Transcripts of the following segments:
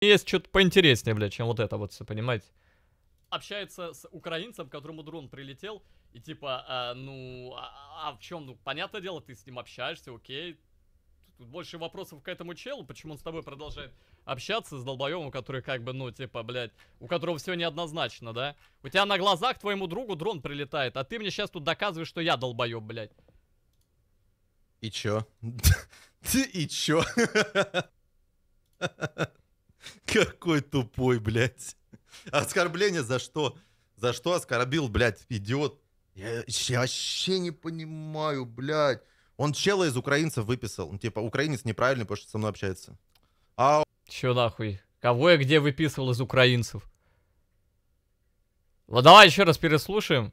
Есть что-то поинтереснее, блядь, чем вот это вот все, понимаете? Общается с украинцем, которому дрон прилетел, и типа, а, ну, а, а, а в чем, ну, понятное дело, ты с ним общаешься, окей. Тут больше вопросов к этому челу, почему он с тобой продолжает общаться с долбоемом, который как бы, ну, типа, блядь, у которого все неоднозначно, да? У тебя на глазах твоему другу дрон прилетает, а ты мне сейчас тут доказываешь, что я долбоеб, блядь. И чё? и чё? Какой тупой, блядь. Оскорбление за что? За что оскорбил, блядь, идиот? Я, я вообще не понимаю, блядь. Он чела из украинцев выписал. Он, ну, типа, украинец неправильно, потому что со мной общается. А... Чё нахуй? Кого я где выписывал из украинцев? Ладно, давай еще раз переслушаем.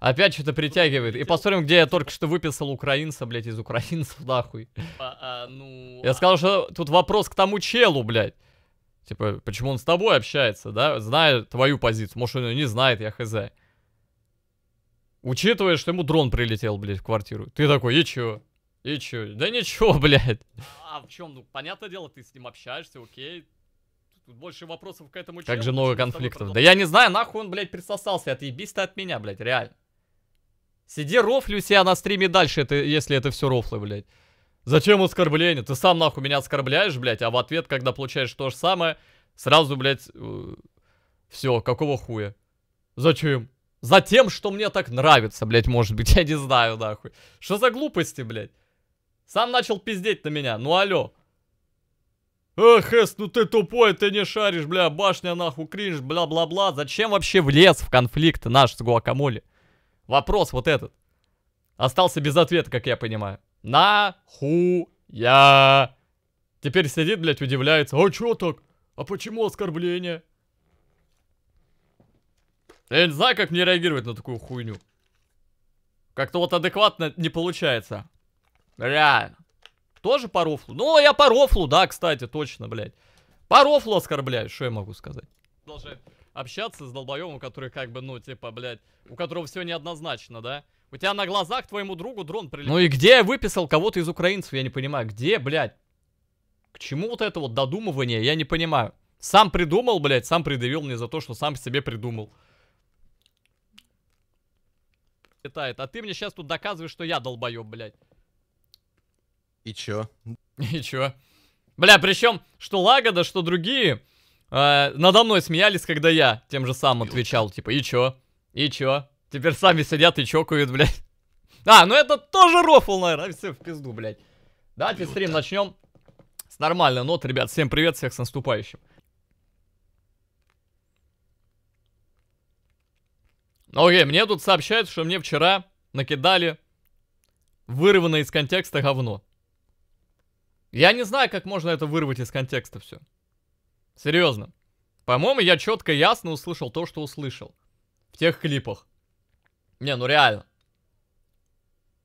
Опять что-то притягивает. И посмотрим, где я только что выписал украинца, блядь, из украинцев, нахуй. А, а, ну, я а сказал, что тут вопрос к тому челу, блядь. Типа, почему он с тобой общается, да? Зная твою позицию. Может, он ее не знает, я хз. Учитывая, что ему дрон прилетел, блядь, в квартиру. Ты такой, и чё? И чё? Да ничего, блядь. А, а в чем? Ну, понятное дело, ты с ним общаешься, окей. Тут больше вопросов к этому, Как же много конфликтов. Да я не знаю, нахуй он, блядь, присосался. Отъебись ты от меня, блядь, реально. Сиди рофлю себя на стриме дальше, это, если это все рофлы, блядь. Зачем оскорбление? Ты сам нахуй меня оскорбляешь, блядь, а в ответ, когда получаешь то же самое, сразу, блядь, э, все, какого хуя? Зачем? За тем, что мне так нравится, блядь, может быть, я не знаю, нахуй. Что за глупости, блядь? Сам начал пиздеть на меня, ну алё. Эх, Эс, ну ты тупой, ты не шаришь, бля, башня нахуй, кринж, бла-бла-бла. Зачем вообще влез в конфликт наш с Гуакамоле? Вопрос вот этот. Остался без ответа, как я понимаю. Нахуя! Теперь сидит, блядь, удивляется. А чё так? А почему оскорбление? Я не знаю, как мне реагировать на такую хуйню. Как-то вот адекватно не получается. Реально. Тоже по рофлу? Ну, я по рофлу, да, кстати, точно, блядь. По рофлу оскорбляю, что я могу сказать? Должен общаться с долбоемом, который как бы, ну, типа, блядь, у которого все неоднозначно, да? У тебя на глазах твоему другу дрон прилетел. Ну и где я выписал кого-то из украинцев, я не понимаю. Где, блядь? К чему вот это вот додумывание, я не понимаю. Сам придумал, блядь, сам придавил мне за то, что сам себе придумал. Летает. А ты мне сейчас тут доказываешь, что я долбоеб, блядь. И чё? И чё? Бля, причем, что Лагода, что другие э, надо мной смеялись, когда я тем же самым отвечал, типа, и чё? И чё? Теперь сами сидят и чокают, блядь. А, ну это тоже рофл, наверное. Все в пизду, блядь. Давайте стрим начнем. С нормальной нот, ребят. Всем привет, всех с наступающим. Ну, окей, мне тут сообщают, что мне вчера накидали вырванное из контекста говно. Я не знаю, как можно это вырвать из контекста все. Серьезно. По-моему, я четко ясно услышал то, что услышал. В тех клипах. Не, ну реально.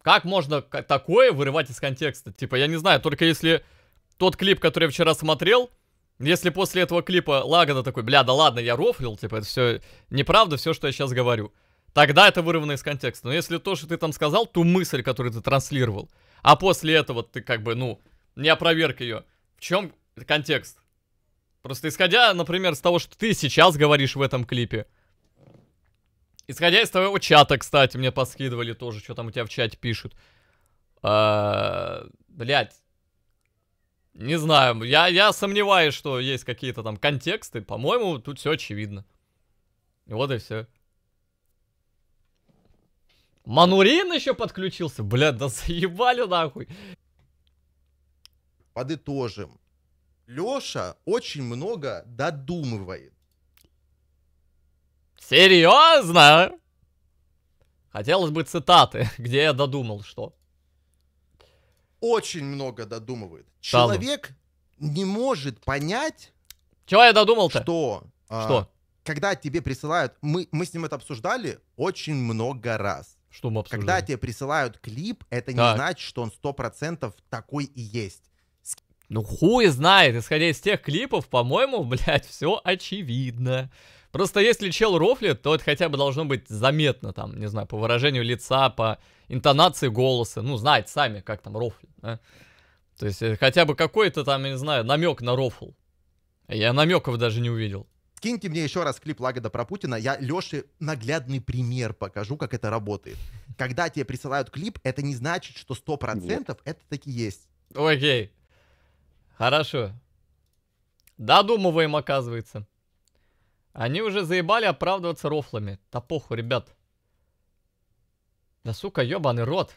Как можно такое вырывать из контекста? Типа, я не знаю, только если тот клип, который я вчера смотрел, если после этого клипа Лагода такой, бля, да ладно, я рофлил, типа, это все неправда, все, что я сейчас говорю. Тогда это вырвано из контекста. Но если то, что ты там сказал, ту мысль, которую ты транслировал, а после этого ты как бы, ну, не опроверг ее. В чем контекст? Просто исходя, например, с того, что ты сейчас говоришь в этом клипе, Исходя из твоего чата, кстати, мне поскидывали тоже, что там у тебя в чате пишут. А, блять. Не знаю, я, я сомневаюсь, что есть какие-то там контексты. По-моему, тут все очевидно. Вот и все. Манурин еще подключился? бля, да заебали нахуй. Подытожим. Леша очень много додумывает. Серьезно? Хотелось бы цитаты, где я додумал что. Очень много додумывает. Человек Там. не может понять... Чего я додумал-то? Что? А, что? А, когда тебе присылают... Мы, мы с ним это обсуждали очень много раз. Что мы обсуждали? Когда тебе присылают клип, это так. не значит, что он сто процентов такой и есть. Ну хуй знает, исходя из тех клипов, по-моему, блядь, все очевидно. Просто если чел рофлит, то это хотя бы должно быть заметно, там, не знаю, по выражению лица, по интонации голоса. Ну, знаете сами, как там рофлит, да? То есть э, хотя бы какой-то там, не знаю, намек на рофл. Я намеков даже не увидел. Скиньте мне еще раз клип Лагода про Путина. Я Леше наглядный пример покажу, как это работает. Когда тебе присылают клип, это не значит, что 100% это таки есть. Окей. Хорошо. Додумываем, оказывается. Они уже заебали оправдываться рофлами. Да ребят. Да сука, ебаный рот.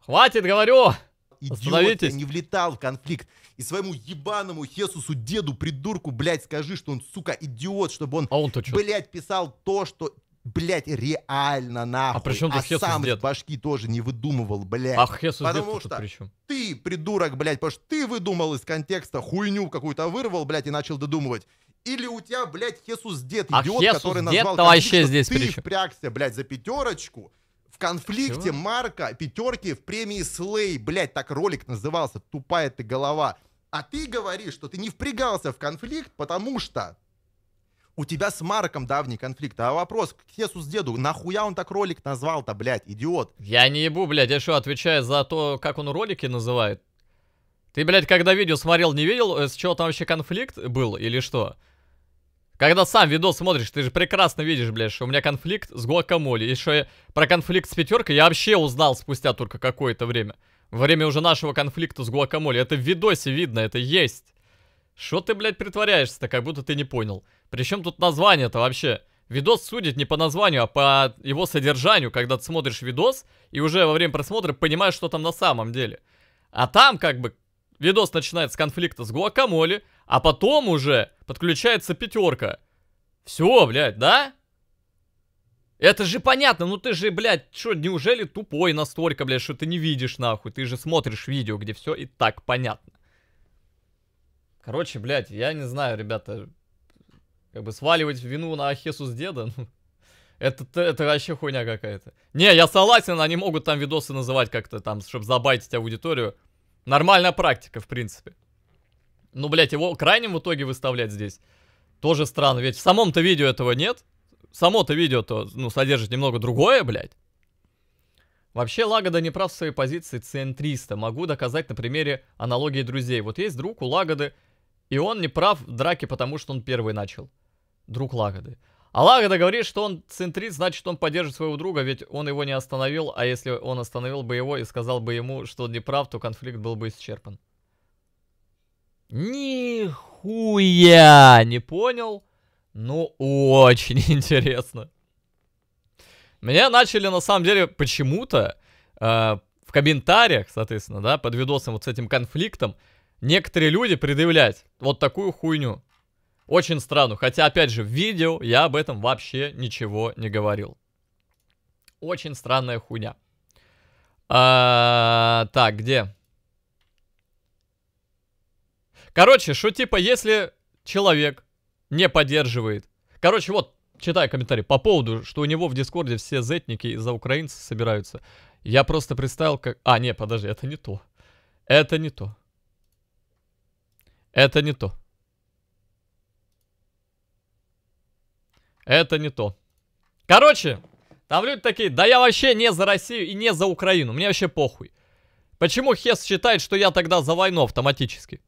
Хватит, говорю! Идиот, я не влетал в конфликт. И своему ебаному Хесусу, деду, придурку, блядь, скажи, что он, сука, идиот, чтобы он, а он блядь, писал то, что, блядь, реально нахуй. А при чем а сам дед? башки тоже не выдумывал, блядь. А Хесус Потому дед что при чем? ты, придурок, блядь, потому что ты выдумал из контекста хуйню какую-то, вырвал, блядь, и начал додумывать. Или у тебя, блядь, Хесус Дед, а идиот, Хесус который дед назвал... вообще здесь Ты впрягся, блядь, за пятерочку, в конфликте Чего? Марка пятерки в премии Слей, блядь, так ролик назывался, тупая ты голова. А ты говоришь, что ты не впрягался в конфликт, потому что у тебя с Марком давний конфликт. А вопрос к Хесус деду, нахуя он так ролик назвал-то, блядь, идиот? Я не ебу, блядь, я что, отвечаю за то, как он ролики называет? Ты, блядь, когда видео смотрел, не видел, э, с чего там вообще конфликт был или что? Когда сам видос смотришь, ты же прекрасно видишь, блядь, что у меня конфликт с Гуакамоле. Еще я про конфликт с пятеркой я вообще узнал спустя только какое-то время. время уже нашего конфликта с Гуакамоли, Это в видосе видно, это есть. Что ты, блядь, притворяешься-то, как будто ты не понял. Причем тут название-то вообще? Видос судит не по названию, а по его содержанию, когда ты смотришь видос и уже во время просмотра понимаешь, что там на самом деле. А там как бы видос начинается с конфликта с Гуакамоли. А потом уже подключается пятерка. Все, блядь, да? Это же понятно, ну ты же, блядь, что, неужели тупой настолько, блядь, что ты не видишь, нахуй? Ты же смотришь видео, где все и так понятно. Короче, блядь, я не знаю, ребята, как бы сваливать вину на Ахесус деда, ну, это, это вообще хуйня какая-то. Не, я согласен, они могут там видосы называть как-то там, чтобы забайтить аудиторию. Нормальная практика, в принципе. Ну, блядь, его крайним в итоге выставлять здесь тоже странно. Ведь в самом-то видео этого нет. Само-то видео-то, ну, содержит немного другое, блядь. Вообще, Лагода не прав в своей позиции центриста. Могу доказать на примере аналогии друзей. Вот есть друг у Лагоды, и он не прав в драке, потому что он первый начал. Друг Лагоды. А Лагода говорит, что он центрист, значит, он поддержит своего друга, ведь он его не остановил, а если он остановил бы его и сказал бы ему, что он не прав, то конфликт был бы исчерпан. Нихуя! Не понял? Ну, очень интересно. Меня начали, на самом деле, почему-то э, в комментариях, соответственно, да, под видосом вот с этим конфликтом, некоторые люди предъявлять вот такую хуйню. Очень странно. Хотя, опять же, в видео я об этом вообще ничего не говорил. Очень странная хуйня. А, так, где? Короче, что типа, если человек не поддерживает... Короче, вот, читаю комментарий по поводу, что у него в Дискорде все зетники из-за украинцев собираются. Я просто представил, как... А, не, подожди, это не то. Это не то. Это не то. Это не то. Короче, там люди такие, да я вообще не за Россию и не за Украину, мне вообще похуй. Почему Хес считает, что я тогда за войну автоматически?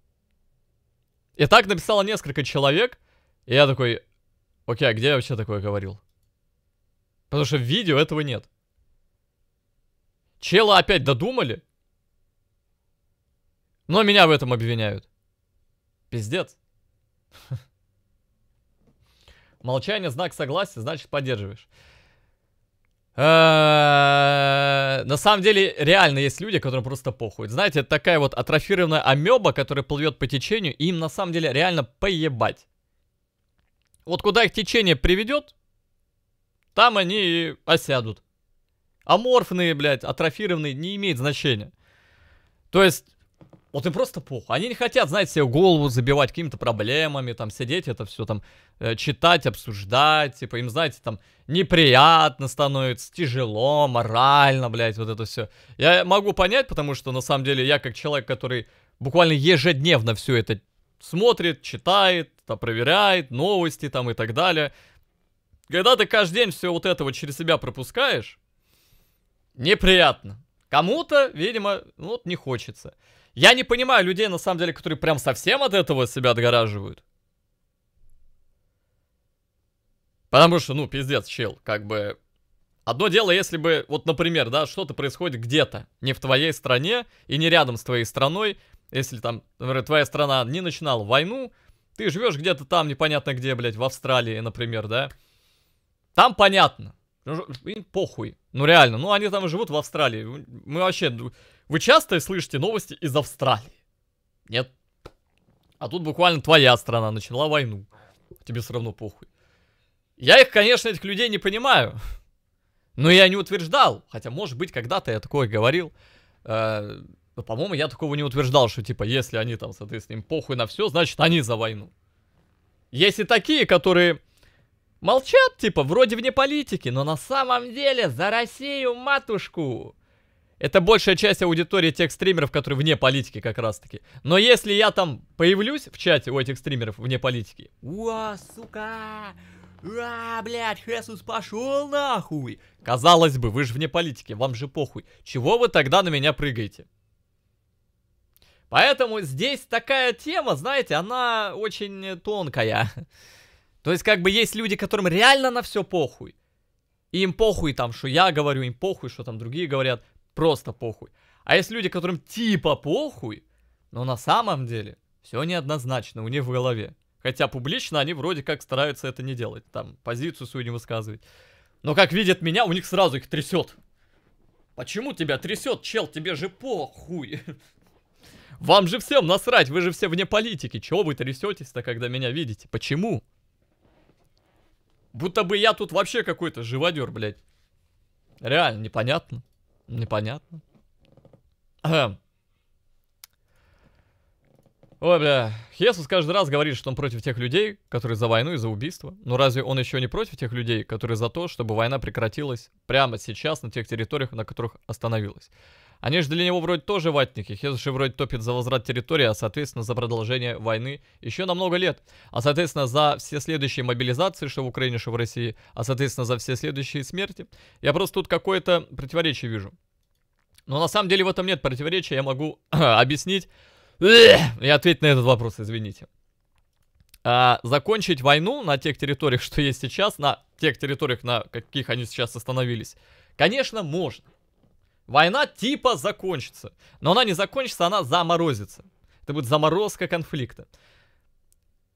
И так написало несколько человек. И я такой, окей, а где я вообще такое говорил? Потому что в видео этого нет. Чела опять додумали. Но меня в этом обвиняют. Пиздец. Молчание, знак согласия, значит поддерживаешь. Э, на самом деле, реально есть люди, которым просто похуй. Знаете, это такая вот атрофированная амеба, которая плывет по течению, и им на самом деле реально поебать. Вот куда их течение приведет, там они и осядут. Аморфные, блядь, атрофированные, не имеет значения. То есть, вот им просто пух. Они не хотят, знаете, себе голову забивать какими-то проблемами, там, сидеть это все там, э, читать, обсуждать, типа, им, знаете, там, неприятно становится, тяжело, морально, блядь, вот это все. Я могу понять, потому что, на самом деле, я как человек, который буквально ежедневно все это смотрит, читает, там, проверяет, новости там и так далее. Когда ты каждый день все вот этого через себя пропускаешь, неприятно. Кому-то, видимо, ну, вот не хочется. Я не понимаю людей, на самом деле, которые прям совсем от этого себя отгораживают. Потому что, ну, пиздец, чел, как бы... Одно дело, если бы, вот, например, да, что-то происходит где-то, не в твоей стране и не рядом с твоей страной, если там, например, твоя страна не начинала войну, ты живешь где-то там, непонятно где, блядь, в Австралии, например, да, там понятно, похуй, ну реально, ну они там живут в Австралии, мы вообще, вы часто слышите новости из Австралии? Нет. А тут буквально твоя страна начала войну. Тебе все равно похуй. Я их, конечно, этих людей не понимаю. Но я не утверждал. Хотя, может быть, когда-то я такое говорил. Э, но, по-моему, я такого не утверждал, что, типа, если они там, соответственно, им похуй на все, значит, они за войну. Есть и такие, которые молчат, типа, вроде вне политики, но на самом деле за Россию, матушку. Это большая часть аудитории тех стримеров, которые вне политики как раз-таки. Но если я там появлюсь в чате у этих стримеров вне политики... Уа, сука! А, блядь, Хесус пошел нахуй! Казалось бы, вы же вне политики, вам же похуй. Чего вы тогда на меня прыгаете? Поэтому здесь такая тема, знаете, она очень тонкая. То есть, как бы, есть люди, которым реально на все похуй. И им похуй там, что я говорю, им похуй, что там другие говорят просто похуй. А есть люди, которым типа похуй, но на самом деле все неоднозначно у них в голове. Хотя публично они вроде как стараются это не делать, там, позицию свою не высказывать. Но как видят меня, у них сразу их трясет. Почему тебя трясет, чел? Тебе же похуй. Вам же всем насрать, вы же все вне политики. Чего вы трясетесь-то, когда меня видите? Почему? Будто бы я тут вообще какой-то живодер, блядь. Реально, непонятно. Непонятно. Ой, бля, Хесус каждый раз говорит, что он против тех людей, которые за войну и за убийство. Но разве он еще не против тех людей, которые за то, чтобы война прекратилась прямо сейчас на тех территориях, на которых остановилась? Они же для него вроде тоже ватники. Хезуши вроде топит за возврат территории, а соответственно за продолжение войны еще на много лет. А соответственно за все следующие мобилизации, что в Украине, что в России. А соответственно за все следующие смерти. Я просто тут какое-то противоречие вижу. Но на самом деле в этом нет противоречия. Я могу объяснить и ответить на этот вопрос, извините. А, закончить войну на тех территориях, что есть сейчас, на тех территориях, на каких они сейчас остановились, конечно, можно. Война типа закончится. Но она не закончится, она заморозится. Это будет заморозка конфликта.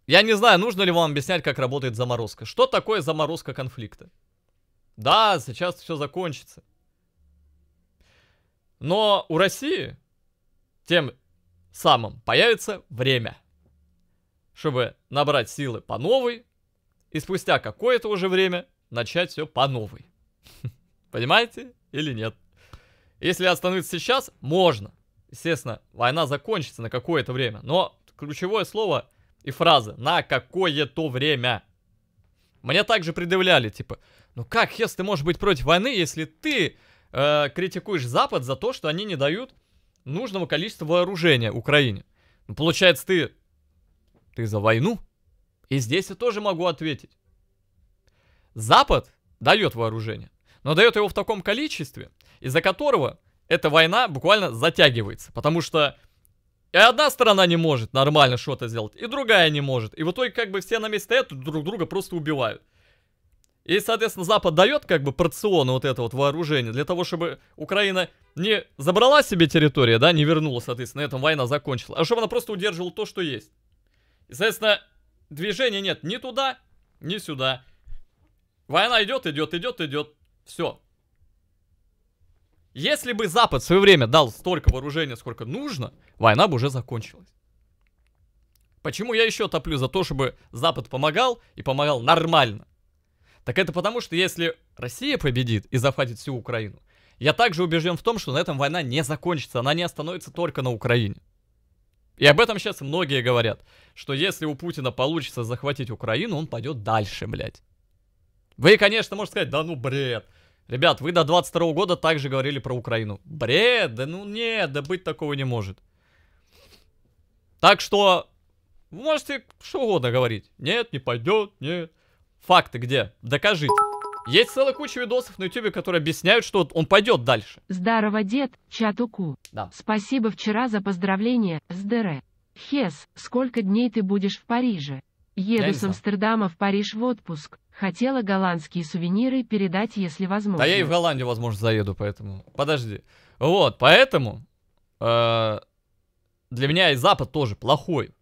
Я не знаю, нужно ли вам объяснять, как работает заморозка. Что такое заморозка конфликта? Да, сейчас все закончится. Но у России тем самым появится время, чтобы набрать силы по новой и спустя какое-то уже время начать все по новой. Понимаете или нет? Если остановиться сейчас, можно. Естественно, война закончится на какое-то время. Но ключевое слово и фраза «на какое-то время». Мне также предъявляли, типа, ну как, Хес, ты можешь быть против войны, если ты э, критикуешь Запад за то, что они не дают нужного количества вооружения Украине? Ну, получается, ты, ты за войну? И здесь я тоже могу ответить. Запад дает вооружение, но дает его в таком количестве, из-за которого эта война буквально затягивается. Потому что и одна сторона не может нормально что-то сделать, и другая не может. И в итоге как бы все на месте стоят, друг друга просто убивают. И, соответственно, Запад дает как бы порционно вот это вот вооружение для того, чтобы Украина не забрала себе территорию, да, не вернула, соответственно, на этом война закончила, а чтобы она просто удерживала то, что есть. И, соответственно, движения нет ни туда, ни сюда. Война идет, идет, идет, идет. Все. Если бы Запад в свое время дал столько вооружения, сколько нужно, война бы уже закончилась. Почему я еще топлю за то, чтобы Запад помогал и помогал нормально? Так это потому, что если Россия победит и захватит всю Украину, я также убежден в том, что на этом война не закончится, она не остановится только на Украине. И об этом сейчас многие говорят, что если у Путина получится захватить Украину, он пойдет дальше, блядь. Вы, конечно, можете сказать, да ну бред, Ребят, вы до 22 -го года также говорили про Украину. Бред, да ну нет, да быть такого не может. Так что, вы можете что угодно говорить. Нет, не пойдет, нет. Факты где? Докажите. Есть целая куча видосов на ютубе, которые объясняют, что он пойдет дальше. Здорово, дед, чатуку. Да. Спасибо вчера за поздравление, с ДР. Хес, сколько дней ты будешь в Париже? Еду с Амстердама в Париж в отпуск. Хотела голландские сувениры передать, если возможно. А я и в Голландию, возможно, заеду, поэтому... Подожди. Вот, поэтому... Э, для меня и Запад тоже плохой.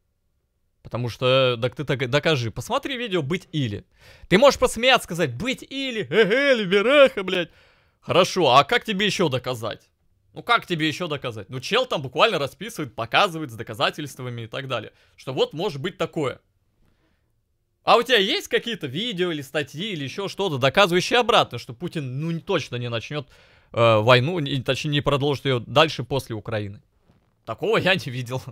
Потому что, так ты так докажи, посмотри видео «Быть или». Ты можешь посмеяться, сказать «Быть или», «Эгэ, либераха, блядь». Хорошо, а как тебе еще доказать? Ну как тебе еще доказать? Ну чел там буквально расписывает, показывает с доказательствами и так далее. Что вот может быть такое. А у тебя есть какие-то видео или статьи или еще что-то, доказывающие обратно, что Путин ну точно не начнет э, войну, не, точнее не продолжит ее дальше после Украины? Такого я не видел.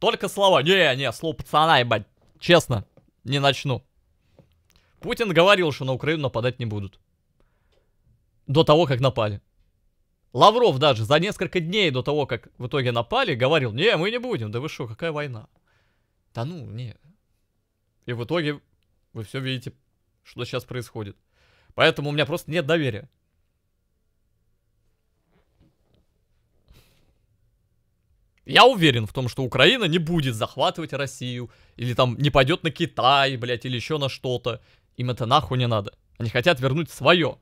Только слова. Не, не, слово пацана, ебать. Честно, не начну. Путин говорил, что на Украину нападать не будут. До того, как напали. Лавров даже за несколько дней до того, как в итоге напали, говорил, не, мы не будем, да вы что, какая война? Да ну, не. И в итоге вы все видите, что сейчас происходит. Поэтому у меня просто нет доверия. Я уверен в том, что Украина не будет захватывать Россию, или там не пойдет на Китай, блядь, или еще на что-то. Им это нахуй не надо. Они хотят вернуть свое.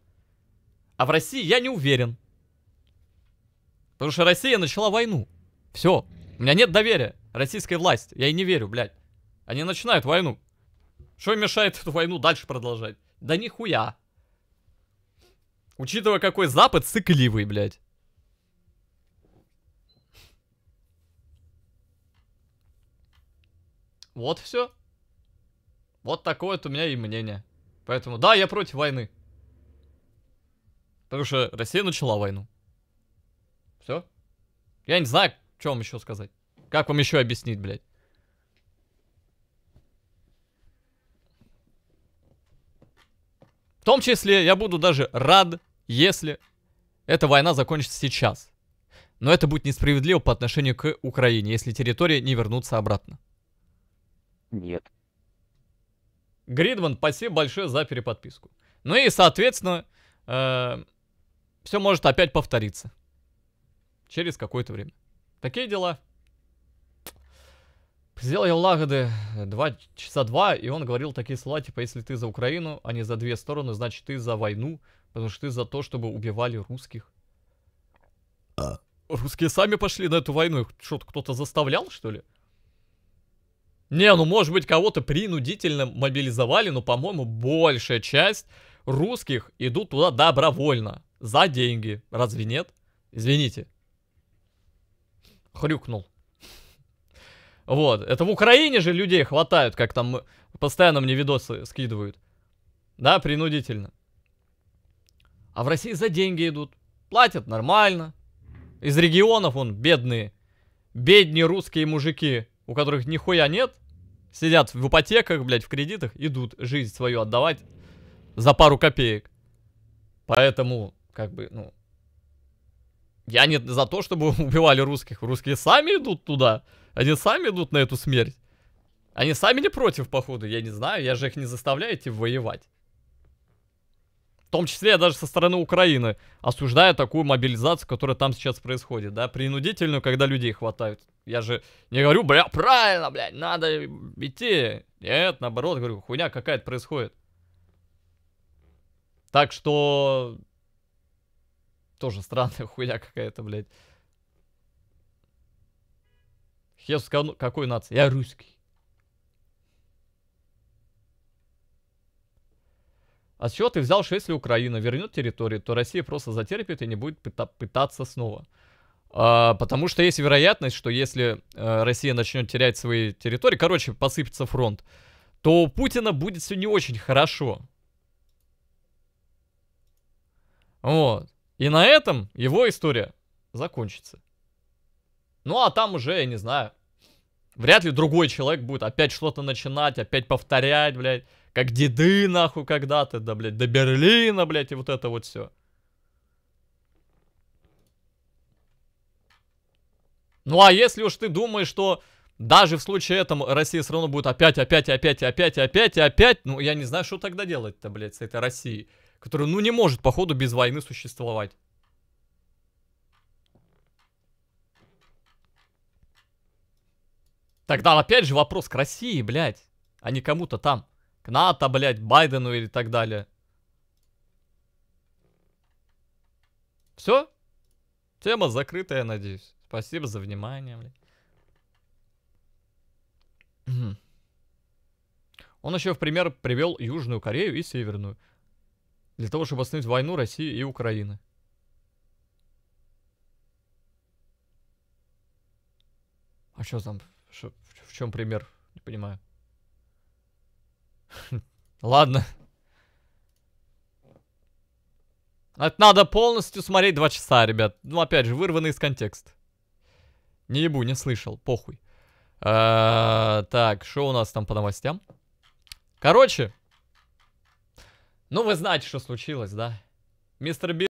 А в России я не уверен. Потому что Россия начала войну. Все. У меня нет доверия российской власти. Я ей не верю, блядь. Они начинают войну. Что мешает эту войну дальше продолжать? Да нихуя. Учитывая, какой Запад сыкливый, блядь. Вот все. Вот такое вот у меня и мнение. Поэтому, да, я против войны. Потому что Россия начала войну. Все. Я не знаю, что вам еще сказать. Как вам еще объяснить, блядь. том числе я буду даже рад, если эта война закончится сейчас. Но это будет несправедливо по отношению к Украине, если территории не вернутся обратно. Нет. Гридман, спасибо большое за переподписку. Ну и, соответственно, э, все может опять повториться. Через какое-то время. Такие дела. Сделал я Лагоды э, два часа два и он говорил такие слова, типа, если ты за Украину, а не за две стороны, значит, ты за войну, потому что ты за то, чтобы убивали русских. А. Русские сами пошли на эту войну, их что-то кто-то заставлял, что ли? Не, ну, может быть, кого-то принудительно мобилизовали, но, по-моему, большая часть русских идут туда добровольно, за деньги. Разве нет? Извините. Хрюкнул. Вот, это в Украине же людей хватают, как там постоянно мне видосы скидывают. Да, принудительно. А в России за деньги идут. Платят нормально. Из регионов он бедные. Бедные русские мужики, у которых нихуя нет, сидят в ипотеках, блядь, в кредитах, идут жизнь свою отдавать за пару копеек. Поэтому, как бы, ну, я не за то, чтобы убивали русских. Русские сами идут туда. Они сами идут на эту смерть. Они сами не против, походу, я не знаю. Я же их не заставляю идти воевать. В том числе я даже со стороны Украины осуждаю такую мобилизацию, которая там сейчас происходит, да, принудительную, когда людей хватают. Я же не говорю, бля, правильно, блядь, надо идти. Нет, наоборот, говорю, хуйня какая-то происходит. Так что тоже странная хуйня какая-то, блядь. Хес какой нации? Я русский. А с чего ты взял, что если Украина вернет территорию, то Россия просто затерпит и не будет пыта пытаться снова? А, потому что есть вероятность, что если а, Россия начнет терять свои территории, короче, посыпется фронт, то у Путина будет все не очень хорошо. Вот. И на этом его история закончится. Ну а там уже, я не знаю, вряд ли другой человек будет опять что-то начинать, опять повторять, блядь, как деды нахуй когда-то, да, блядь, до Берлина, блядь, и вот это вот все. Ну а если уж ты думаешь, что даже в случае этом Россия все равно будет опять, опять, опять, опять, опять, опять, ну я не знаю, что тогда делать-то, блядь, с этой Россией который, ну, не может, походу, без войны существовать. Тогда опять же вопрос к России, блядь, а не кому-то там. К НАТО, блядь, Байдену или так далее. Все? Тема закрыта, я надеюсь. Спасибо за внимание, блядь. Он еще в пример привел Южную Корею и Северную. Для того, чтобы остановить войну России и Украины. А что там? Шо, в чем пример? Не понимаю. Ладно. Это надо полностью смотреть два часа, ребят. Ну, опять же, вырванный из контекста. Не ебу, не слышал, похуй. Э, так, что у нас там по новостям? Короче, ну вы знаете, что случилось, да? Мистер Би